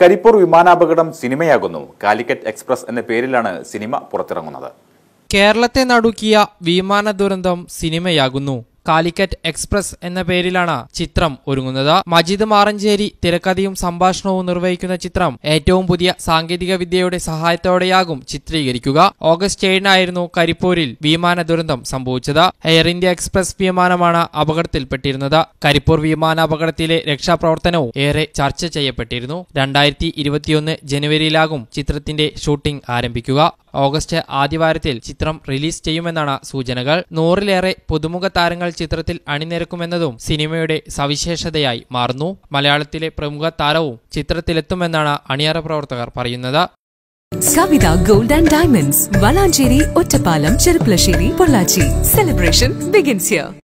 കരിപ്പൂർ വിമാനാപകടം സിനിമയാകുന്നു കാലിക്കറ്റ് എക്സ്പ്രസ് എന്ന പേരിലാണ് സിനിമ പുറത്തിറങ്ങുന്നത് കേരളത്തെ നടുക്കിയ വിമാന ദുരന്തം സിനിമയാകുന്നു കാലിക്കറ്റ് എക്സ്പ്രസ് എന്ന പേരിലാണ് ചിത്രം ഒരുങ്ങുന്നത് മജിദ് മാറഞ്ചേരി തിരക്കഥയും സംഭാഷണവും നിർവഹിക്കുന്ന ചിത്രം ഏറ്റവും പുതിയ സാങ്കേതിക വിദ്യയുടെ സഹായത്തോടെയാകും ചിത്രീകരിക്കുക ഓഗസ്റ്റ് ഏഴിനായിരുന്നു കരിപ്പൂരിൽ വിമാന ദുരന്തം സംഭവിച്ചത് എയർ ഇന്ത്യ എക്സ്പ്രസ് വിമാനമാണ് അപകടത്തിൽപ്പെട്ടിരുന്നത് കരിപ്പൂർ വിമാന അപകടത്തിലെ രക്ഷാപ്രവർത്തനവും ഏറെ ചർച്ച ചെയ്യപ്പെട്ടിരുന്നു രണ്ടായിരത്തി ഇരുപത്തിയൊന്ന് ജനുവരിയിലാകും ചിത്രത്തിന്റെ ഷൂട്ടിംഗ് ആരംഭിക്കുക ഓഗസ്റ്റ് ആദ്യവാരത്തിൽ ചിത്രം റിലീസ് ചെയ്യുമെന്നാണ് സൂചനകൾ നൂറിലേറെ പുതുമുഖ താരങ്ങൾ ചിത്രത്തിൽ അണിനിരക്കുമെന്നതും സിനിമയുടെ സവിശേഷതയായി മാറുന്നു മലയാളത്തിലെ പ്രമുഖ താരവും ചിത്രത്തിലെത്തുമെന്നാണ് അണിയറ പ്രവർത്തകർ പറയുന്നത് Kavitha gold and diamonds Valanchery Ottapalam Cherpulassery Pollachi celebration begins